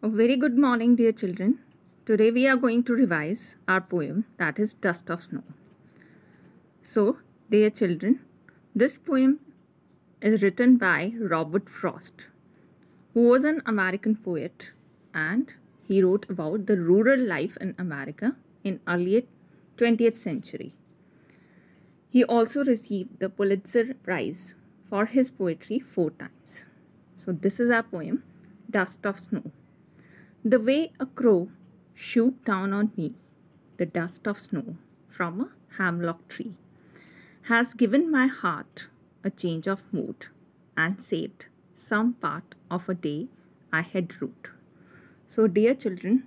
A very good morning, dear children. Today we are going to revise our poem that is Dust of Snow. So, dear children, this poem is written by Robert Frost, who was an American poet and he wrote about the rural life in America in early 20th century. He also received the Pulitzer Prize for his poetry four times. So this is our poem, Dust of Snow. The way a crow shoot down on me the dust of snow from a hemlock tree has given my heart a change of mood and saved some part of a day I had rued. So dear children,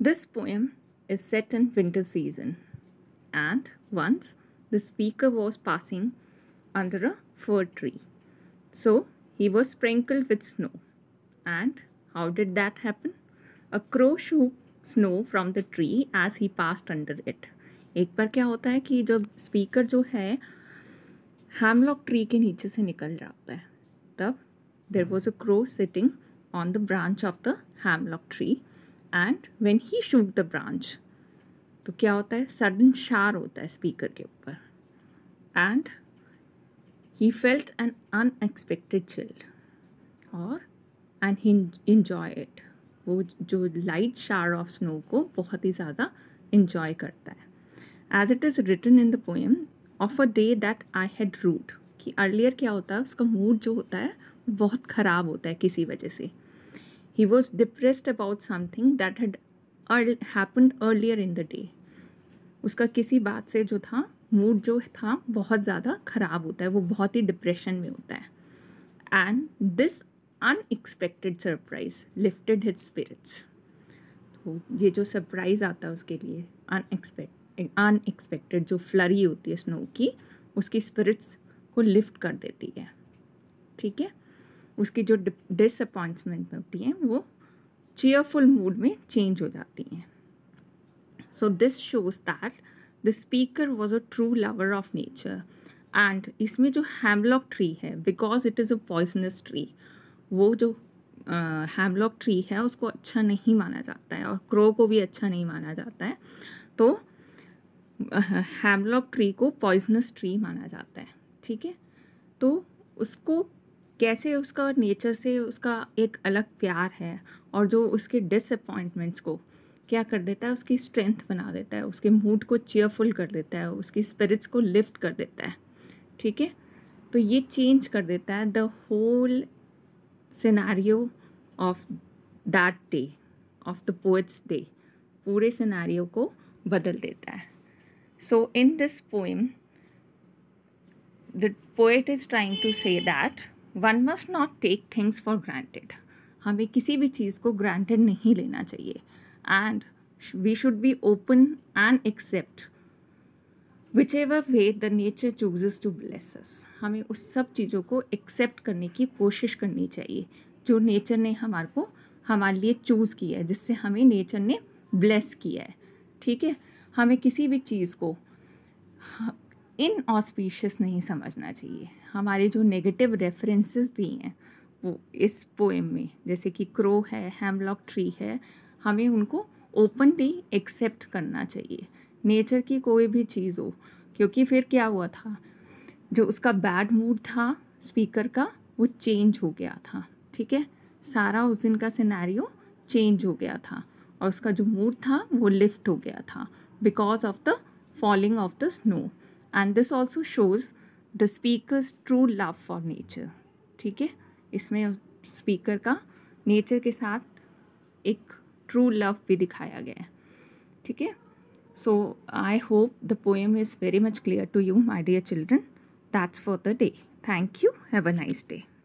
this poem is set in winter season and once the speaker was passing under a fir tree. So he was sprinkled with snow. And how did that happen? A crow shook snow from the tree as he passed under it एक बार क्या होता है कि जब speaker जो है hemlock tree के नीचे से निकल रहा होता है तब there was a crow sitting on the branch of the hemlock tree and when he shook the branch तो क्या होता है सडन शार होता है स्पीकर के ऊपर and he felt an unexpected chilled और एंड ही इन्जॉय इट वो जो लाइट शार ऑफ स्नो को बहुत ही ज़्यादा इंजॉय करता है as it is written in the poem of a day that I had rued कि अर्लियर क्या होता है उसका मूड जो होता है बहुत ख़राब होता है किसी वजह से he was depressed about something that had happened earlier in the day उसका किसी बात से जो था मूड जो था बहुत ज़्यादा ख़राब होता है वो बहुत ही डिप्रेशन में होता है and this unexpected surprise lifted his spirits तो ये जो सरप्राइज़ आता है उसके लिए अनएक्सपेक्ट अनएक्सपेक्टेड जो फ्लरी होती है स्नो की उसकी स्पिरिट्स को लिफ्ट कर देती है ठीक है उसकी जो डिसअपॉइंटमेंट होती है वो चेयरफुल मूड में चेंज हो जाती हैं so this shows that the speaker was a true lover of nature and इसमें जो हेमलॉक ट्री है because it is a poisonous tree वो जो हैमलॉक ट्री है उसको अच्छा नहीं माना जाता है और क्रो को भी अच्छा नहीं माना जाता है तो हैमलॉक ट्री को पॉइजनस ट्री माना जाता है ठीक है तो उसको कैसे उसका नेचर से उसका एक अलग प्यार है और जो उसके डिसअपॉइंटमेंट्स को क्या कर देता है उसकी स्ट्रेंथ बना देता है उसके मूड को चेयरफुल कर देता है उसकी स्पिरिट्स को लिफ्ट कर देता है ठीक है तो ये चेंज कर देता है the whole scenario of that day of the poet's day पूरे सिनारियो को बदल देता है so in this poem the poet is trying to say that one must not take things for granted हमें किसी भी चीज़ को ग्रांटेड नहीं लेना चाहिए and we should be open and accept whichever way the nature chooses to bless हमें उस सब चीज़ों को एक्सेप्ट करने की कोशिश करनी चाहिए जो नेचर ने हमारे को हमारे लिए चूज़ किया है जिससे हमें नेचर ने ब्लेस किया है ठीक है हमें किसी भी चीज़ को इन हाँ, ऑस्पिशियस नहीं समझना चाहिए हमारे जो नेगेटिव रेफरेंसेस दिए हैं वो इस पोएम में जैसे कि क्रो है हेमलॉक ट्री है हमें उनको ओपनली एक्सेप्ट करना चाहिए नेचर की कोई भी चीज़ हो क्योंकि फिर क्या हुआ था जो उसका बैड मूड था स्पीकर का वो चेंज हो गया था ठीक है सारा उस दिन का सिनेरियो चेंज हो गया था और उसका जो मूड था वो लिफ्ट हो गया था because of the falling of the snow and this also shows the speaker's true love for nature ठीक है इसमें स्पीकर का नेचर के साथ एक ट्रू लव भी दिखाया गया है ठीक है So I hope the poem is very much clear to you, my dear children. That's for the day. Thank you. Have a nice day.